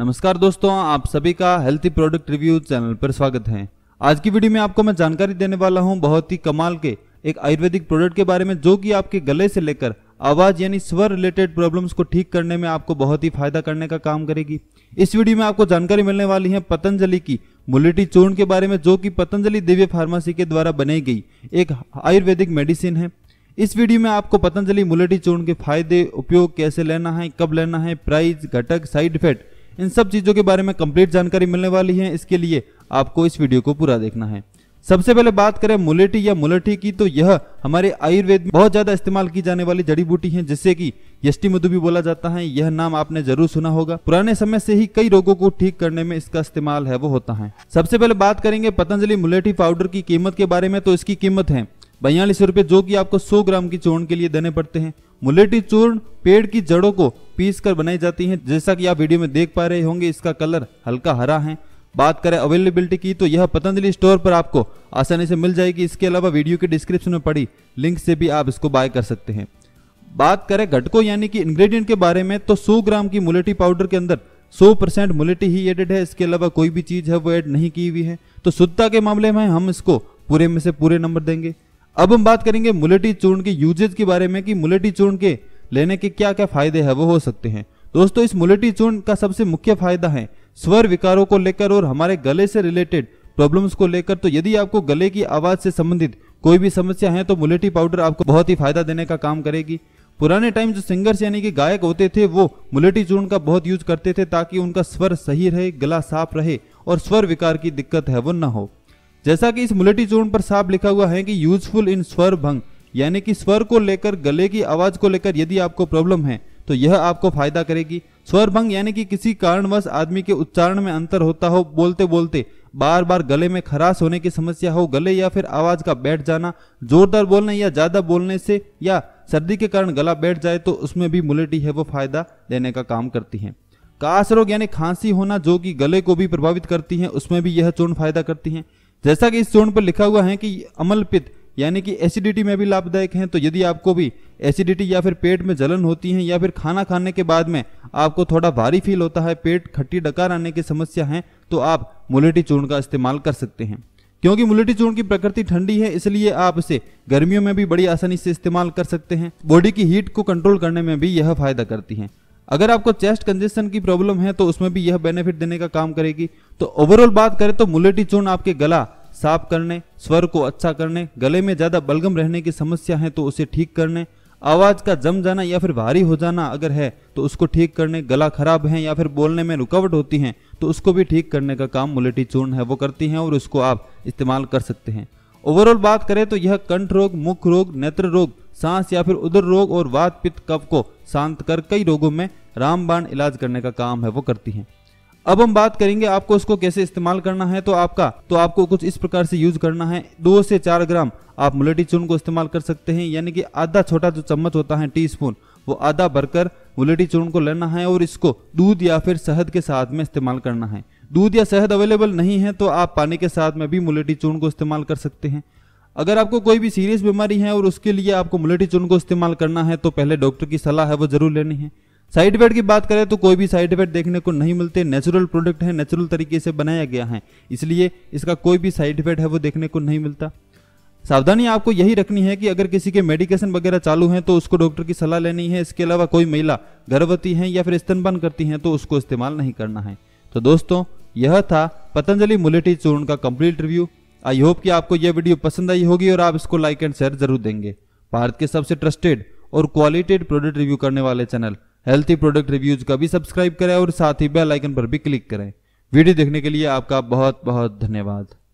नमस्कार दोस्तों आप सभी का हेल्थी प्रोडक्ट रिव्यू चैनल पर स्वागत है आज की वीडियो में आपको मैं जानकारी देने वाला हूं बहुत ही कमाल के एक आयुर्वेदिक प्रोडक्ट के बारे में जो कि आपके गले से लेकर आवाज यानी स्वर रिलेटेड प्रॉब्लम्स को ठीक करने में आपको बहुत ही फायदा करने का काम करेगी इस वीडियो में आपको जानकारी मिलने वाली है पतंजलि की मुलेटी चूर्ण के बारे में जो कि पतंजलि दिव्य फार्मेसी के द्वारा बनाई गई एक आयुर्वेदिक मेडिसिन है इस वीडियो में आपको पतंजलि मुलेटी चूर्ण के फायदे उपयोग कैसे लेना है कब लेना है प्राइस घटक साइड इफेक्ट इन सब चीज़ों के बारे में कंप्लीट जानकारी मिलने वाली है इसके लिए आपको इस वीडियो को पूरा देखना है सबसे पहले बात करें मुलेटी या मुलेठी की तो यह हमारे आयुर्वेद में बहुत ज्यादा इस्तेमाल की जाने वाली जड़ी बूटी है जिससे कि यष्टि मधु भी बोला जाता है यह नाम आपने जरूर सुना होगा पुराने समय से ही कई रोगों को ठीक करने में इसका इस्तेमाल है वो होता है सबसे पहले बात करेंगे पतंजलि मुलेठी पाउडर की कीमत के बारे में तो इसकी कीमत है बयालीस रुपए जो कि आपको 100 ग्राम की चूर्ण के लिए देने पड़ते हैं मुलेटी चूर्ण पेड़ की जड़ों को पीस कर बनाई जाती है जैसा कि आप वीडियो में देख पा रहे होंगे इसका कलर हल्का हरा है बात करें अवेलेबिलिटी की तो यह पतंजलि स्टोर पर आपको आसानी से मिल जाएगी इसके अलावा वीडियो के डिस्क्रिप्शन में पड़ी लिंक से भी आप इसको बाय कर सकते हैं बात करें घटकों यानी कि इंग्रेडिएंट के बारे में तो 100 ग्राम की मुलेटी पाउडर के अंदर 100 परसेंट मुलेटी ही एडेड है इसके अलावा कोई भी चीज़ है वो एड नहीं की हुई है तो शुद्धता के मामले में हम इसको पूरे में से पूरे नंबर देंगे अब हम बात करेंगे मुलेटी चूर्ण के यूजेज के बारे में कि मुलेटी चूर्ण के लेने के क्या क्या फायदे हैं वो हो सकते हैं दोस्तों इस मुलेटी चूर्ण का सबसे मुख्य फायदा है स्वर विकारों को लेकर और हमारे गले से रिलेटेड प्रॉब्लम्स को लेकर तो यदि आपको गले की आवाज से संबंधित कोई भी समस्या है तो मुलेटी पाउडर आपको बहुत ही फायदा देने का काम करेगी पुराने टाइम जो सिंगर्स यानी कि गायक होते थे वो मुलेटी चूर्ण का बहुत यूज करते थे ताकि उनका स्वर सही रहे गला साफ रहे और स्वर विकार की दिक्कत है वो ना हो जैसा कि इस मुलेटी चूर्ण पर साफ लिखा हुआ है कि यूजफुल इन स्वर भंग यानी कि स्वर को लेकर गले की आवाज को लेकर यदि आपको प्रॉब्लम है तो यह आपको फायदा करेगी स्वर भंग यानी कि किसी कारणवश आदमी के उच्चारण में अंतर होता हो बोलते बोलते बार बार गले में खराश होने की समस्या हो गले या फिर आवाज का बैठ जाना जोरदार बोलने या ज्यादा बोलने से या सर्दी के कारण गला बैठ जाए तो उसमें भी मुलेटी है वो फायदा देने का काम करती है काश रोग यानी खांसी होना जो कि गले को भी प्रभावित करती है उसमें भी यह चूर्ण फायदा करती है जैसा कि इस चूर्ण पर लिखा हुआ है कि अमलपित यानी कि एसिडिटी में भी लाभदायक हैं तो यदि आपको भी एसिडिटी या फिर पेट में जलन होती है या फिर खाना खाने के बाद में आपको थोड़ा भारी फील होता है पेट खट्टी डकार आने की समस्या है तो आप मुलेटी चूर्ण का इस्तेमाल कर सकते हैं क्योंकि मुलेटी चूर्ण की प्रकृति ठंडी है इसलिए आप इसे गर्मियों में भी बड़ी आसानी से इस्तेमाल कर सकते हैं बॉडी की हीट को कंट्रोल करने में भी यह फायदा करती है अगर आपको चेस्ट कंजेशन की प्रॉब्लम है तो उसमें भी यह बेनिफिट देने का काम करेगी तो ओवरऑल बात करें तो मुलेटी चूर्ण आपके गला साफ करने स्वर को अच्छा करने गले में ज़्यादा बलगम रहने की समस्या है तो उसे ठीक करने आवाज़ का जम जाना या फिर भारी हो जाना अगर है तो उसको ठीक करने गला खराब है या फिर बोलने में रुकावट होती है तो उसको भी ठीक करने का काम मुलेटी चूर्ण है वो करती है और उसको आप इस्तेमाल कर सकते हैं ओवरऑल बात करें तो यह कंठ रोग मुख रोग नेत्र रोग सांस या फिर उदर रोग और वात पित्त कव को शांत कर कई रोगों में रामबाण इलाज करने का काम है वो करती हैं अब हम बात करेंगे आपको इसको कैसे इस्तेमाल करना है तो आपका तो आपको कुछ इस प्रकार से यूज करना है दो से चार ग्राम आप मुलेटी चूर्ण को इस्तेमाल कर सकते हैं यानी कि आधा छोटा जो चम्मच होता है टी स्पून वो आधा भरकर मुलेटी चूर्ण को लेना है और इसको दूध या फिर शहद के साथ में इस्तेमाल करना है दूध या शहद अवेलेबल नहीं है तो आप पानी के साथ में भी मुलेटी चूर्ण को इस्तेमाल कर सकते हैं अगर आपको कोई भी सीरियस बीमारी है और उसके लिए आपको मुलेटिचूर्ण को इस्तेमाल करना है तो पहले डॉक्टर की सलाह है वो जरूर लेनी है साइड इफेक्ट की बात करें तो कोई भी साइड इफेक्ट देखने को नहीं मिलते नेचुरल प्रोडक्ट है नेचुरल तरीके से बनाया गया है इसलिए इसका कोई भी साइड इफेक्ट है वो देखने को नहीं मिलता सावधानी आपको यही रखनी है कि अगर किसी के मेडिकेशन वगैरह चालू हैं तो उसको डॉक्टर की सलाह लेनी है इसके अलावा कोई महिला गर्भवती है या फिर स्तनपान करती हैं तो उसको इस्तेमाल नहीं करना है तो दोस्तों यह था पतंजलि मुलेटी चूर्ण का कंप्लीट रिव्यू आई होप कि आपको यह वीडियो पसंद आई होगी और आप इसको लाइक एंड शेयर जरूर देंगे भारत के सबसे ट्रस्टेड और क्वालिटेड प्रोडक्ट रिव्यू करने वाले चैनल हेल्थी प्रोडक्ट रिव्यूज का भी सब्सक्राइब करें और साथ ही बेल आइकन पर भी क्लिक करें वीडियो देखने के लिए आपका बहुत बहुत धन्यवाद